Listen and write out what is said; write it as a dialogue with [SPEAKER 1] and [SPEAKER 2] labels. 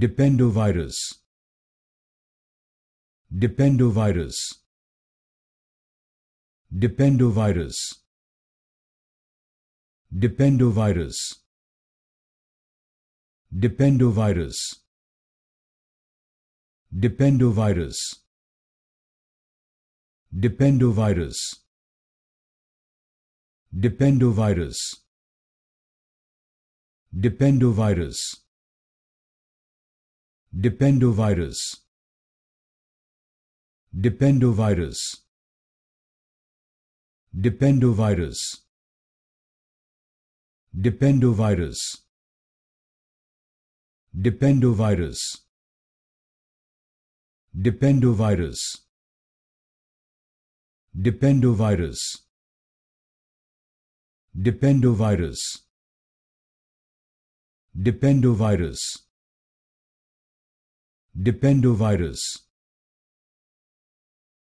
[SPEAKER 1] Dependovirus. Dependovirus. Dependovirus. Dependovirus. Dependovirus. Dependovirus. Dependovirus. Dependovirus. Dependovirus Dependovirus. Dependovirus. Dependovirus. Dependovirus. Dependovirus. Dependovirus. Dependovirus. Dependovirus. Dependovirus Dependovirus